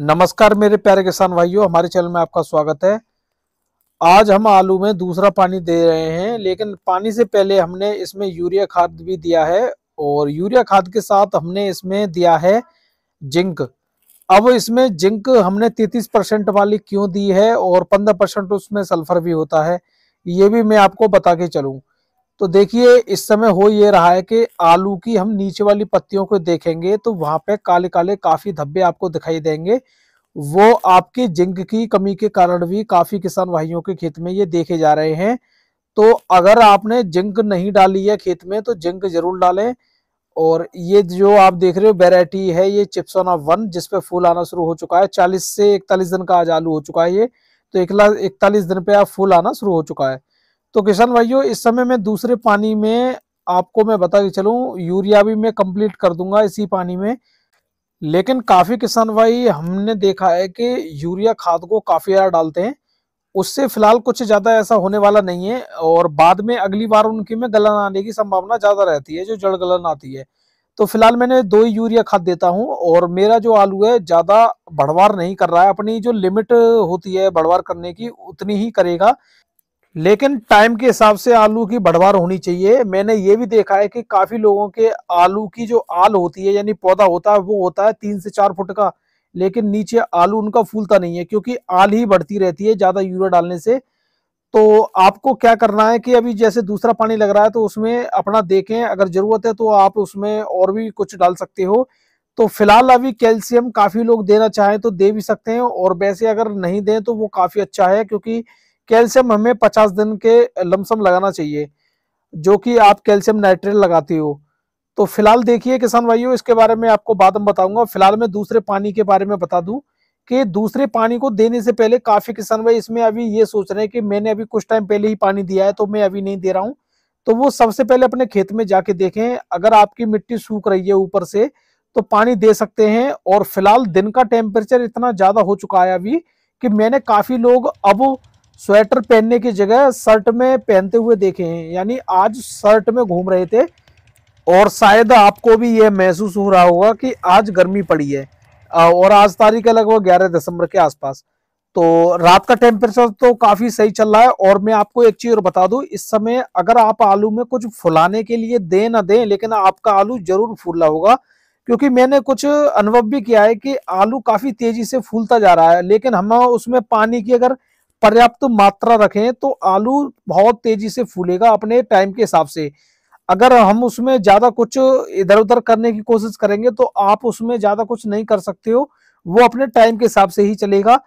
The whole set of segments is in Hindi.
नमस्कार मेरे प्यारे किसान भाइयों हमारे चैनल में आपका स्वागत है आज हम आलू में दूसरा पानी दे रहे हैं लेकिन पानी से पहले हमने इसमें यूरिया खाद भी दिया है और यूरिया खाद के साथ हमने इसमें दिया है जिंक अब इसमें जिंक हमने 33 परसेंट वाली क्यों दी है और 15 परसेंट उसमें सल्फर भी होता है ये भी मैं आपको बता के चलूँ तो देखिए इस समय हो ये रहा है कि आलू की हम नीचे वाली पत्तियों को देखेंगे तो वहां पे काले काले काफी धब्बे आपको दिखाई देंगे वो आपकी जिंक की कमी के कारण भी काफी किसान भाइयों के खेत में ये देखे जा रहे हैं तो अगर आपने जिंक नहीं डाली है खेत में तो जिंक जरूर डालें और ये जो आप देख रहे हो वेराइटी है ये चिप्सोना वन जिसपे फूल आना शुरू हो चुका है चालीस से इकतालीस दिन का आज आलू हो चुका है ये तो इकतालीस दिन पे आप फूल आना शुरू हो चुका है तो किसान भाइयों इस समय में दूसरे पानी में आपको मैं बता के चलू यूरिया भी मैं कंप्लीट कर दूंगा इसी पानी में लेकिन काफ़ी किसान भाई हमने देखा है कि यूरिया खाद को काफ़ी ज़्यादा डालते हैं उससे फिलहाल कुछ ज़्यादा ऐसा होने वाला नहीं है और बाद में अगली बार उनकी में गलन आने की संभावना ज़्यादा रहती है जो जड़ गलन आती है तो फिलहाल मैंने दो ही यूरिया खाद देता हूं और मेरा जो आलू है ज़्यादा बढ़वार नहीं कर रहा है अपनी जो लिमिट होती है बढ़वार करने की उतनी ही करेगा लेकिन टाइम के हिसाब से आलू की बढ़वार होनी चाहिए मैंने ये भी देखा है कि काफी लोगों के आलू की जो आल होती है यानी पौधा होता है वो होता है तीन से चार फुट का लेकिन नीचे आलू उनका फूलता नहीं है क्योंकि आल ही बढ़ती रहती है ज्यादा यूरिया डालने से तो आपको क्या करना है कि अभी जैसे दूसरा पानी लग रहा है तो उसमें अपना देखें अगर जरूरत है तो आप उसमें और भी कुछ डाल सकते हो तो फिलहाल अभी कैल्शियम काफी लोग देना चाहें तो दे भी सकते हैं और वैसे अगर नहीं दें तो वो काफी अच्छा है क्योंकि कैल्शियम हमें पचास दिन के लमसम लगाना चाहिए जो कि आप कैल्शियम नाइट्रेट लगाते हो तो फिलहाल देखिए किसान भाइयों इसके बारे में आपको बाद में बताऊंगा फिलहाल मैं दूसरे पानी के बारे में बता दूं कि दूसरे पानी को देने से पहले काफी किसान भाई इसमें अभी ये सोच रहे हैं कि मैंने अभी कुछ टाइम पहले ही पानी दिया है तो मैं अभी नहीं दे रहा हूँ तो वो सबसे पहले अपने खेत में जाके देखें अगर आपकी मिट्टी सूख रही है ऊपर से तो पानी दे सकते हैं और फिलहाल दिन का टेम्परेचर इतना ज्यादा हो चुका है अभी कि मैंने काफी लोग अब स्वेटर पहनने की जगह शर्ट में पहनते हुए देखे हैं यानी आज शर्ट में घूम रहे थे और शायद आपको भी ये महसूस हो रहा होगा कि आज गर्मी पड़ी है और आज तारीख है लगभग ग्यारह दिसंबर के आसपास तो रात का टेम्परेचर तो काफ़ी सही चल रहा है और मैं आपको एक चीज़ और बता दू इस समय अगर आप आलू में कुछ फुलाने के लिए दे ना दे लेकिन आपका आलू जरूर फूला होगा क्योंकि मैंने कुछ अनुभव भी किया है कि आलू काफ़ी तेज़ी से फूलता जा रहा है लेकिन हम उसमें पानी की अगर पर्याप्त मात्रा रखें तो आलू बहुत तेजी से फूलेगा अपने टाइम के हिसाब से अगर हम उसमें ज्यादा कुछ इधर उधर करने की कोशिश करेंगे तो आप उसमें ज्यादा कुछ नहीं कर सकते हो वो अपने टाइम के हिसाब से ही चलेगा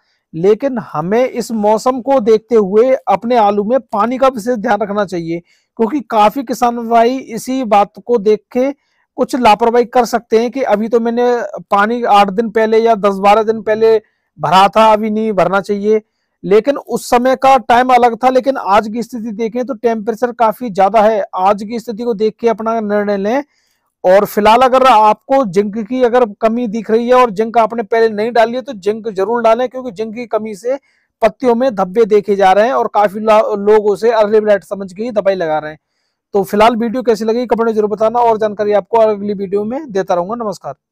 लेकिन हमें इस मौसम को देखते हुए अपने आलू में पानी का विशेष ध्यान रखना चाहिए क्योंकि काफी किसान भाई इसी बात को देख के कुछ लापरवाही कर सकते हैं कि अभी तो मैंने पानी आठ दिन पहले या दस बारह दिन पहले भरा था अभी नहीं भरना चाहिए लेकिन उस समय का टाइम अलग था लेकिन आज की स्थिति देखें तो टेम्परेचर काफी ज्यादा है आज की स्थिति को देख के अपना निर्णय लें और फिलहाल अगर आपको जिंक की अगर कमी दिख रही है और जिंक आपने पहले नहीं डाली है तो जिंक जरूर डालें क्योंकि जिंक की कमी से पत्तियों में धब्बे देखे जा रहे हैं और काफी लोग उसे अर्ली ब्लाइट समझ के ही दवाई लगा रहे हैं तो फिलहाल वीडियो कैसी लगी कमेंट जरूर बताना और जानकारी आपको अगली वीडियो में देता रहूंगा नमस्कार